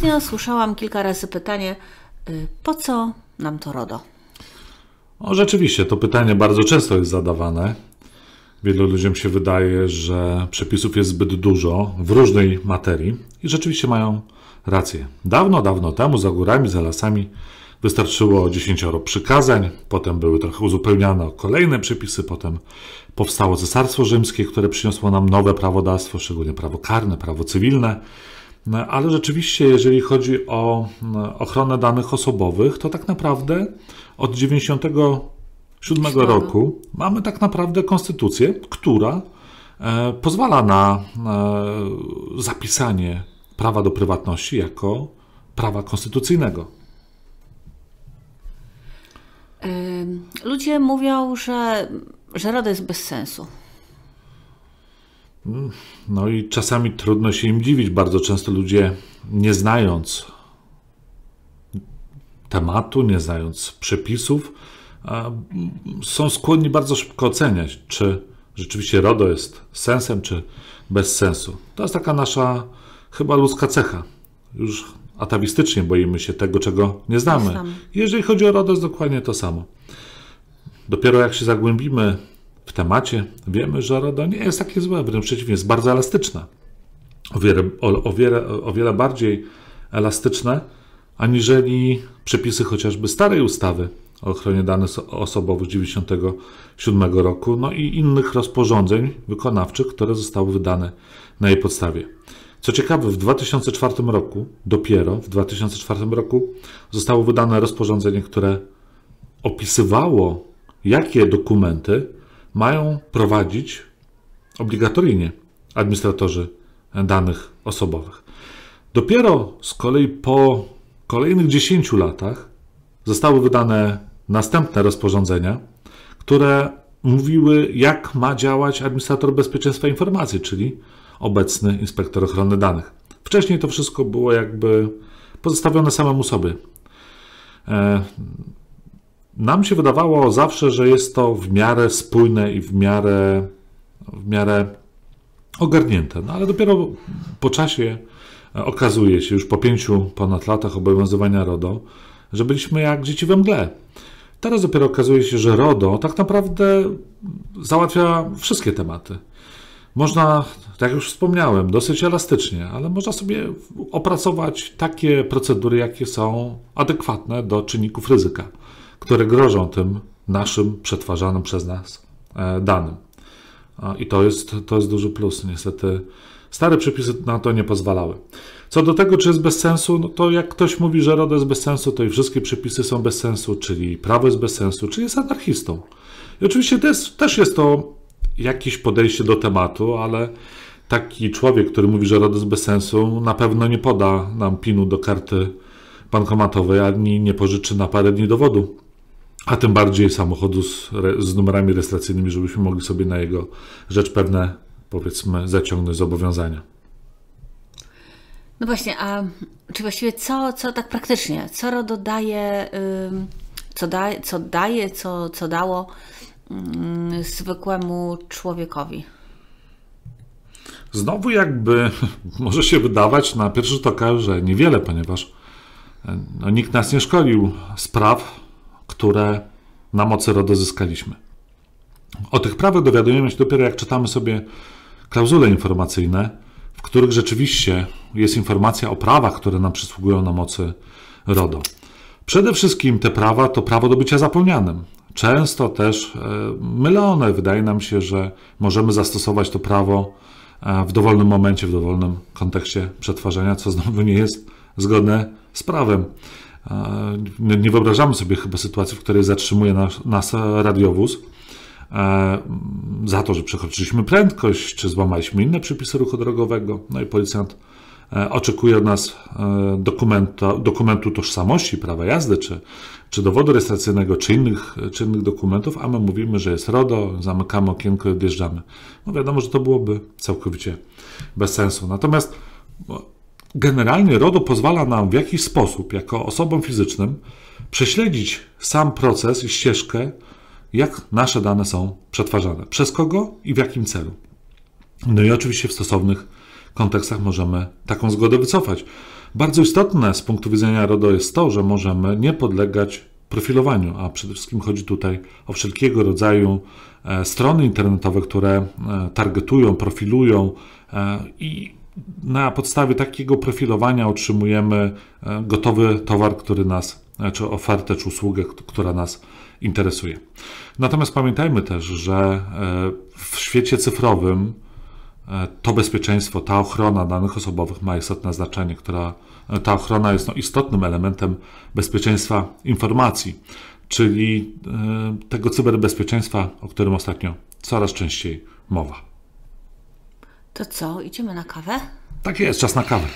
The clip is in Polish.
Ostatnio słyszałam kilka razy pytanie, y, po co nam to RODO? O, rzeczywiście, to pytanie bardzo często jest zadawane. Wielu ludziom się wydaje, że przepisów jest zbyt dużo w różnej materii i rzeczywiście mają rację. Dawno, dawno temu za górami, za lasami wystarczyło 10 przykazań, potem były trochę uzupełniane o kolejne przepisy, potem powstało Cesarstwo Rzymskie, które przyniosło nam nowe prawodawstwo, szczególnie prawo karne, prawo cywilne. No, ale rzeczywiście, jeżeli chodzi o ochronę danych osobowych, to tak naprawdę od 1997 roku mamy tak naprawdę konstytucję, która e, pozwala na e, zapisanie prawa do prywatności jako prawa konstytucyjnego. Ludzie mówią, że, że RODO jest bez sensu. No i czasami trudno się im dziwić. Bardzo często ludzie, nie znając tematu, nie znając przepisów, są skłonni bardzo szybko oceniać, czy rzeczywiście RODO jest sensem, czy bez sensu. To jest taka nasza chyba ludzka cecha. Już atawistycznie boimy się tego, czego nie znamy. Jeżeli chodzi o RODO, jest dokładnie to samo. Dopiero jak się zagłębimy w temacie, wiemy, że RODO nie jest takie złe, wręcz przeciwnie, jest bardzo elastyczne. O wiele, o, o wiele, o wiele bardziej elastyczne, aniżeli przepisy chociażby starej ustawy o ochronie danych osobowych z 1997 roku, no i innych rozporządzeń wykonawczych, które zostały wydane na jej podstawie. Co ciekawe, w 2004 roku, dopiero w 2004 roku, zostało wydane rozporządzenie, które opisywało, jakie dokumenty mają prowadzić obligatoryjnie administratorzy danych osobowych. Dopiero z kolei po kolejnych 10 latach zostały wydane następne rozporządzenia, które mówiły, jak ma działać administrator bezpieczeństwa informacji, czyli obecny inspektor ochrony danych. Wcześniej to wszystko było jakby pozostawione samemu sobie. E, nam się wydawało zawsze, że jest to w miarę spójne i w miarę, w miarę ogarnięte. No ale dopiero po czasie e, okazuje się, już po pięciu ponad latach obowiązywania RODO, że byliśmy jak dzieci we mgle. Teraz dopiero okazuje się, że RODO tak naprawdę załatwia wszystkie tematy. Można, tak już wspomniałem, dosyć elastycznie, ale można sobie opracować takie procedury, jakie są adekwatne do czynników ryzyka które grożą tym naszym przetwarzanym przez nas e, danym. I to jest, to jest duży plus. Niestety stare przepisy na to nie pozwalały. Co do tego, czy jest bez sensu, no to jak ktoś mówi, że RODO jest bez sensu, to i wszystkie przepisy są bez sensu, czyli prawo jest bez sensu, czy jest anarchistą. I oczywiście też, też jest to jakieś podejście do tematu, ale taki człowiek, który mówi, że RODO jest bez sensu, na pewno nie poda nam pinu do karty bankomatowej, ani nie pożyczy na parę dni dowodu a tym bardziej samochodu z, z numerami rejestracyjnymi, żebyśmy mogli sobie na jego rzecz pewne, powiedzmy, zaciągnąć zobowiązania. No właśnie, a czy właściwie co, co tak praktycznie, co RODO daje, co, da, co daje, co, co dało zwykłemu człowiekowi? Znowu jakby może się wydawać na pierwszy rzut oka, że niewiele, ponieważ e, no, nikt nas nie szkolił spraw które na mocy RODO zyskaliśmy. O tych prawach dowiadujemy się dopiero jak czytamy sobie klauzule informacyjne, w których rzeczywiście jest informacja o prawach, które nam przysługują na mocy RODO. Przede wszystkim te prawa to prawo do bycia zapomnianym. Często też e, mylone. Wydaje nam się, że możemy zastosować to prawo e, w dowolnym momencie, w dowolnym kontekście przetwarzania, co znowu nie jest zgodne z prawem. Nie wyobrażamy sobie chyba sytuacji, w której zatrzymuje nas, nas radiowóz e, za to, że przekroczyliśmy prędkość, czy złamaliśmy inne przepisy ruchu drogowego. No i policjant e, oczekuje od nas e, dokumentu, dokumentu tożsamości, prawa jazdy, czy, czy dowodu rejestracyjnego, czy innych, czy innych dokumentów, a my mówimy, że jest RODO, zamykamy okienko i odjeżdżamy. No wiadomo, że to byłoby całkowicie bez sensu. Natomiast Generalnie RODO pozwala nam w jakiś sposób, jako osobom fizycznym, prześledzić sam proces i ścieżkę, jak nasze dane są przetwarzane, przez kogo i w jakim celu. No i oczywiście w stosownych kontekstach możemy taką zgodę wycofać. Bardzo istotne z punktu widzenia RODO jest to, że możemy nie podlegać profilowaniu, a przede wszystkim chodzi tutaj o wszelkiego rodzaju e, strony internetowe, które e, targetują, profilują e, i na podstawie takiego profilowania otrzymujemy e, gotowy towar, który nas, e, czy ofertę, czy usługę, która nas interesuje. Natomiast pamiętajmy też, że e, w świecie cyfrowym to bezpieczeństwo, ta ochrona danych osobowych ma istotne znaczenie, która, ta ochrona jest no, istotnym elementem bezpieczeństwa informacji, czyli tego cyberbezpieczeństwa, o którym ostatnio coraz częściej mowa. To co, idziemy na kawę? Tak jest, czas na kawę.